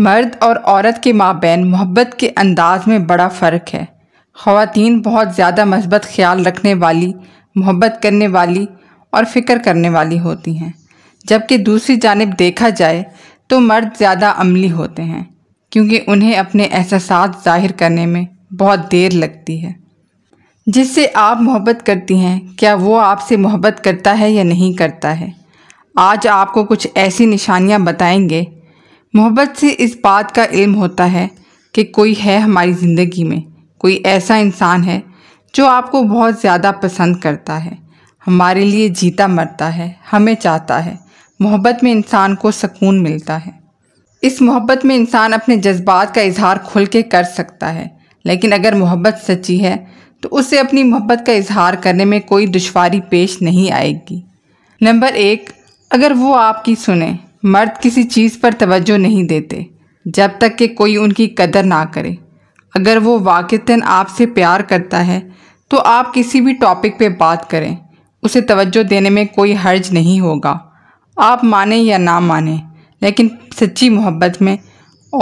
मर्द और औरत के माबेन मोहब्बत के अंदाज में बड़ा फ़र्क है खातन बहुत ज़्यादा मस्बत ख्याल रखने वाली मोहब्बत करने वाली और फ़िक्र करने वाली होती हैं जबकि दूसरी जानब देखा जाए तो मर्द ज़्यादा अमली होते हैं क्योंकि उन्हें अपने एहसास ज़ाहिर करने में बहुत देर लगती है जिससे आप मोहब्बत करती हैं क्या वो आपसे मोहब्बत करता है या नहीं करता है आज आपको कुछ ऐसी निशानियाँ बताएंगे मोहब्बत से इस बात का इल्म होता है कि कोई है हमारी ज़िंदगी में कोई ऐसा इंसान है जो आपको बहुत ज़्यादा पसंद करता है हमारे लिए जीता मरता है हमें चाहता है मोहब्बत में इंसान को सुकून मिलता है इस मोहब्बत में इंसान अपने जज्बात का इजहार खुल के कर सकता है लेकिन अगर मोहब्बत सच्ची है तो उसे अपनी मोहब्बत का इजहार करने में कोई दुशारी पेश नहीं आएगी नंबर एक अगर वो आपकी सुने मर्द किसी चीज़ पर तवज्जो नहीं देते जब तक कि कोई उनकी कदर ना करे अगर वो वाकता आपसे प्यार करता है तो आप किसी भी टॉपिक पे बात करें उसे तवज्जो देने में कोई हर्ज नहीं होगा आप माने या ना माने लेकिन सच्ची मोहब्बत में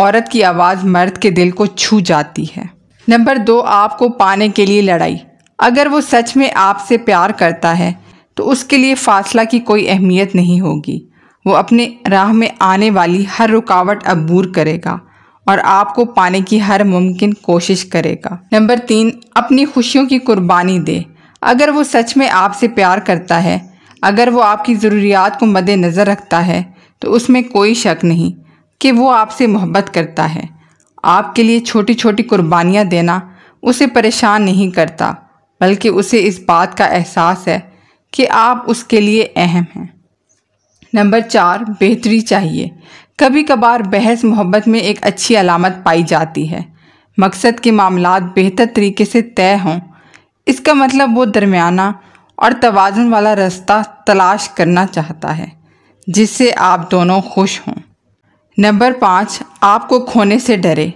औरत की आवाज़ मर्द के दिल को छू जाती है नंबर दो आपको पाने के लिए लड़ाई अगर वो सच में आपसे प्यार करता है तो उसके लिए फ़ासला की कोई अहमियत नहीं होगी वो अपने राह में आने वाली हर रुकावट अबूर करेगा और आपको पाने की हर मुमकिन कोशिश करेगा नंबर तीन अपनी खुशियों की कुर्बानी दे अगर वो सच में आपसे प्यार करता है अगर वो आपकी ज़रूरियात को मद्देनज़र रखता है तो उसमें कोई शक नहीं कि वो आपसे मोहब्बत करता है आपके लिए छोटी छोटी कुर्बानियाँ देना उसे परेशान नहीं करता बल्कि उसे इस बात का एहसास है कि आप उसके लिए अहम हैं नंबर चार बेहतरी चाहिए कभी कभार बहस मोहब्बत में एक अच्छी अलामत पाई जाती है मकसद के मामला बेहतर तरीके से तय हों इसका मतलब वो दरमियाना और तोज़न वाला रास्ता तलाश करना चाहता है जिससे आप दोनों खुश हों नंबर पाँच आपको खोने से डरे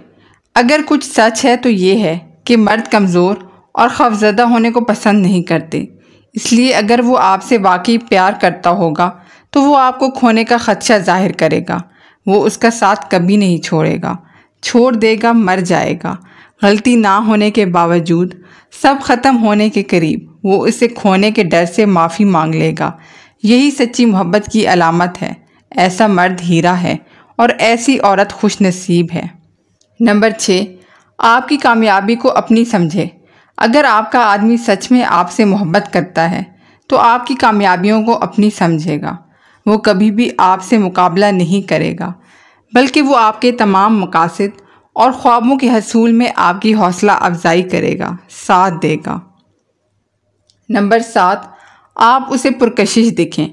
अगर कुछ सच है तो ये है कि मर्द कमज़ोर और खफजदा होने को पसंद नहीं करते इसलिए अगर वो आपसे वाकई प्यार करता होगा तो वो आपको खोने का खदशा जाहिर करेगा वो उसका साथ कभी नहीं छोड़ेगा छोड़ देगा मर जाएगा गलती ना होने के बावजूद सब ख़त्म होने के करीब वो इसे खोने के डर से माफ़ी मांग लेगा यही सच्ची मोहब्बत की अलामत है ऐसा मर्द हीरा है और ऐसी औरत खुश नसीब है नंबर छः आपकी कामयाबी को अपनी समझे अगर आपका आदमी सच में आपसे मोहब्बत करता है तो आपकी कामयाबियों को अपनी समझेगा वो कभी भी आपसे मुकाबला नहीं करेगा बल्कि वो आपके तमाम मकासद और ख्वाबों के हसूल में आपकी हौसला अफजाई करेगा साथ देगा नंबर सात आप उसे पुरकशिश दिखें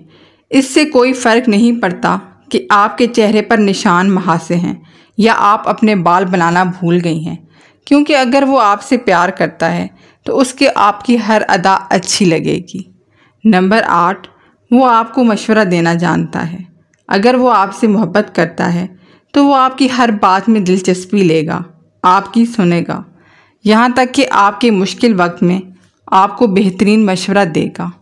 इससे कोई फ़र्क नहीं पड़ता कि आपके चेहरे पर निशान महासे हैं या आप अपने बाल बनाना भूल गई हैं क्योंकि अगर वो आपसे प्यार करता है तो उसके आपकी हर अदा अच्छी लगेगी नंबर आठ वो आपको मशवरा देना जानता है अगर वो आपसे मोहब्बत करता है तो वो आपकी हर बात में दिलचस्पी लेगा आपकी सुनेगा यहाँ तक कि आपके मुश्किल वक्त में आपको बेहतरीन मशवरा देगा